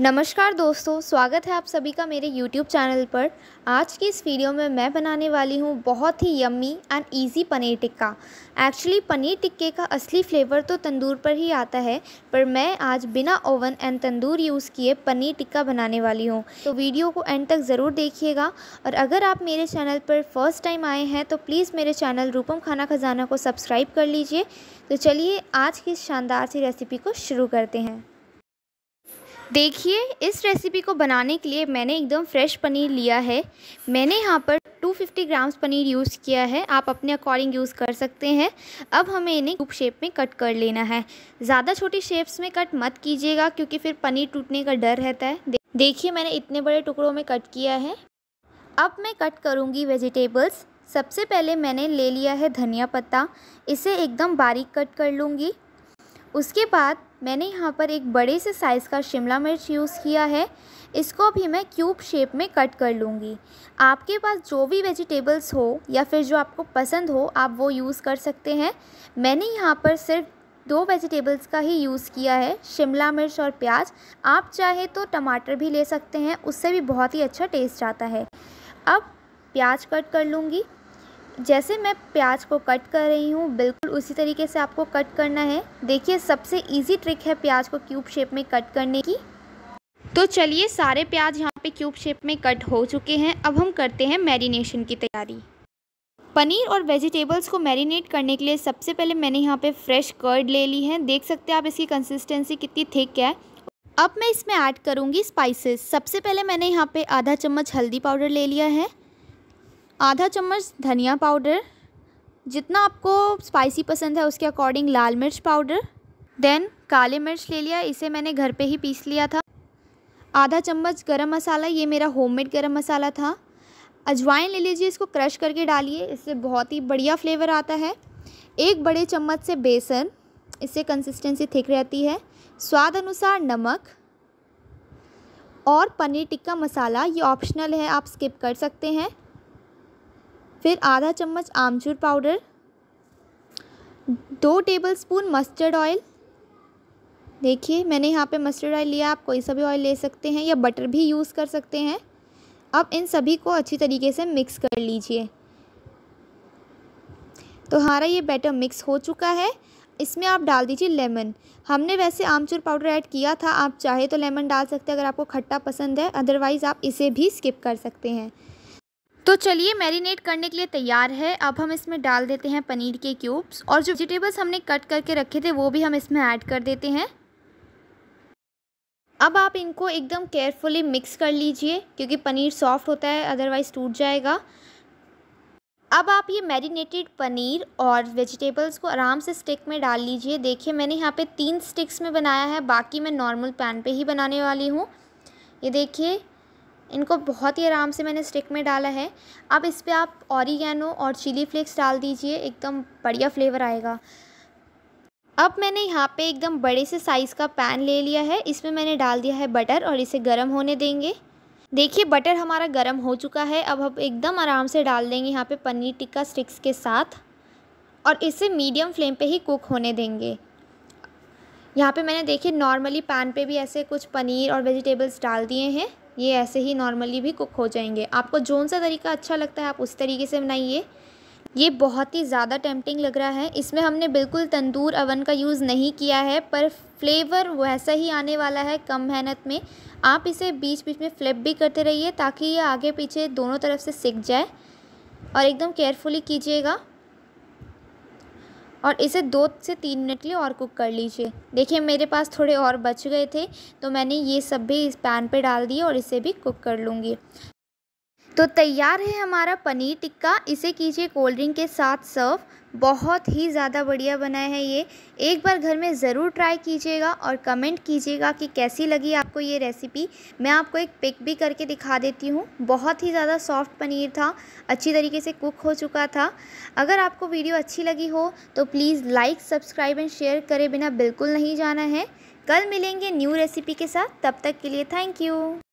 नमस्कार दोस्तों स्वागत है आप सभी का मेरे YouTube चैनल पर आज की इस वीडियो में मैं बनाने वाली हूँ बहुत ही yummy and easy paneer tikka actually paneer टिक्के का असली फ्लेवर तो तंदूर पर ही आता है पर मैं आज बिना ओवन एंड तंदूर यूज़ किए पनीर टिक्का बनाने वाली हूँ तो वीडियो को एंड तक ज़रूर देखिएगा और अगर आप मेरे चैनल पर फर्स्ट टाइम आए हैं तो प्लीज़ मेरे चैनल रूपम खाना खजाना को सब्सक्राइब कर लीजिए तो चलिए आज की इस शानदार सी रेसिपी को शुरू करते हैं देखिए इस रेसिपी को बनाने के लिए मैंने एकदम फ्रेश पनीर लिया है मैंने यहाँ पर 250 ग्राम्स पनीर यूज़ किया है आप अपने अकॉर्डिंग यूज़ कर सकते हैं अब हमें इन्हें क्यूब शेप में कट कर लेना है ज़्यादा छोटी शेप्स में कट मत कीजिएगा क्योंकि फिर पनीर टूटने का डर रहता है देखिए मैंने इतने बड़े टुकड़ों में कट किया है अब मैं कट करूँगी वेजिटेबल्स सबसे पहले मैंने ले लिया है धनिया पत्ता इसे एकदम बारीक कट कर लूँगी उसके बाद मैंने यहाँ पर एक बड़े से साइज़ का शिमला मिर्च यूज़ किया है इसको भी मैं क्यूब शेप में कट कर लूँगी आपके पास जो भी वेजिटेबल्स हो या फिर जो आपको पसंद हो आप वो यूज़ कर सकते हैं मैंने यहाँ पर सिर्फ दो वेजिटेबल्स का ही यूज़ किया है शिमला मिर्च और प्याज आप चाहे तो टमाटर भी ले सकते हैं उससे भी बहुत ही अच्छा टेस्ट आता है अब प्याज कट कर लूँगी जैसे मैं प्याज को कट कर रही हूँ बिल्कुल उसी तरीके से आपको कट करना है देखिए सबसे इजी ट्रिक है प्याज को क्यूब शेप में कट करने की तो चलिए सारे प्याज यहाँ पे क्यूब शेप में कट हो चुके हैं अब हम करते हैं मैरिनेशन की तैयारी पनीर और वेजिटेबल्स को मैरिनेट करने के लिए सबसे पहले मैंने यहाँ पर फ्रेश कर्ड ले ली है देख सकते हैं आप इसकी कंसिस्टेंसी कितनी थिक है अब मैं इसमें ऐड करूँगी स्पाइसेस सबसे पहले मैंने यहाँ पे आधा चम्मच हल्दी पाउडर ले लिया है आधा चम्मच धनिया पाउडर जितना आपको स्पाइसी पसंद है उसके अकॉर्डिंग लाल मिर्च पाउडर देन काले मिर्च ले लिया इसे मैंने घर पे ही पीस लिया था आधा चम्मच गरम मसाला ये मेरा होममेड गरम मसाला था अजवाइन ले लीजिए इसको क्रश करके डालिए इससे बहुत ही बढ़िया फ्लेवर आता है एक बड़े चम्मच से बेसन इससे कंसिस्टेंसी थिक रहती है स्वाद अनुसार नमक और पनीर टिक्का मसाला ये ऑप्शनल है आप स्किप कर सकते हैं फिर आधा चम्मच आमचूर पाउडर दो टेबलस्पून मस्टर्ड ऑयल देखिए मैंने यहाँ पे मस्टर्ड ऑयल लिया आप कोई सा भी ऑयल ले सकते हैं या बटर भी यूज़ कर सकते हैं अब इन सभी को अच्छी तरीके से मिक्स कर लीजिए तो हमारा ये बैटर मिक्स हो चुका है इसमें आप डाल दीजिए लेमन हमने वैसे आमचूर पाउडर ऐड किया था आप चाहे तो लेमन डाल सकते हैं अगर आपको खट्टा पसंद है अदरवाइज़ आप इसे भी स्किप कर सकते हैं तो चलिए मैरिनेट करने के लिए तैयार है अब हम इसमें डाल देते हैं पनीर के क्यूब्स और जो वेजिटेबल्स हमने कट करके रखे थे वो भी हम इसमें ऐड कर देते हैं अब आप इनको एकदम केयरफुली मिक्स कर लीजिए क्योंकि पनीर सॉफ्ट होता है अदरवाइज़ टूट जाएगा अब आप ये मैरिनेटेड पनीर और वेजिटेबल्स को आराम से स्टिक में डाल लीजिए देखिए मैंने यहाँ पे तीन स्टिक्स में बनाया है बाकी मैं नॉर्मल पैन पे ही बनाने वाली हूँ ये देखिए इनको बहुत ही आराम से मैंने स्टिक में डाला है अब इस पर आप ऑरिगेनो और चिली फ्लेक्स डाल दीजिए एकदम बढ़िया फ्लेवर आएगा अब मैंने यहाँ पे एकदम बड़े से साइज़ का पैन ले लिया है इसमें मैंने डाल दिया है बटर और इसे गर्म होने देंगे देखिए बटर हमारा गर्म हो चुका है अब हम एकदम आराम से डाल देंगे यहाँ पे पनीर टिक्का स्टिक्स के साथ और इसे मीडियम फ्लेम पे ही कुक होने देंगे यहाँ पे मैंने देखिए नॉर्मली पैन पे भी ऐसे कुछ पनीर और वेजिटेबल्स डाल दिए हैं ये ऐसे ही नॉर्मली भी कुक हो जाएंगे आपको जौन सा तरीका अच्छा लगता है आप उस तरीके से बनाइए ये बहुत ही ज़्यादा टेम्पटिंग लग रहा है इसमें हमने बिल्कुल तंदूर अवन का यूज़ नहीं किया है पर फ्लेवर वैसा ही आने वाला है कम मेहनत में आप इसे बीच बीच में फ्लिप भी करते रहिए ताकि ये आगे पीछे दोनों तरफ से सिक जाए और एकदम केयरफुली कीजिएगा और इसे दो से तीन मिनट के लिए और कुक कर लीजिए देखिए मेरे पास थोड़े और बच गए थे तो मैंने ये सब भी इस पैन पे डाल दिए और इसे भी कुक कर लूँगी तो तैयार है हमारा पनीर टिक्का इसे कीजिए कोल्ड ड्रिंक के साथ सर्व बहुत ही ज़्यादा बढ़िया बना है ये एक बार घर में ज़रूर ट्राई कीजिएगा और कमेंट कीजिएगा कि कैसी लगी आपको ये रेसिपी मैं आपको एक पिक भी करके दिखा देती हूँ बहुत ही ज़्यादा सॉफ्ट पनीर था अच्छी तरीके से कुक हो चुका था अगर आपको वीडियो अच्छी लगी हो तो please like subscribe and share करें बिना बिल्कुल नहीं जाना है कल मिलेंगे न्यू रेसिपी के साथ तब तक के लिए थैंक यू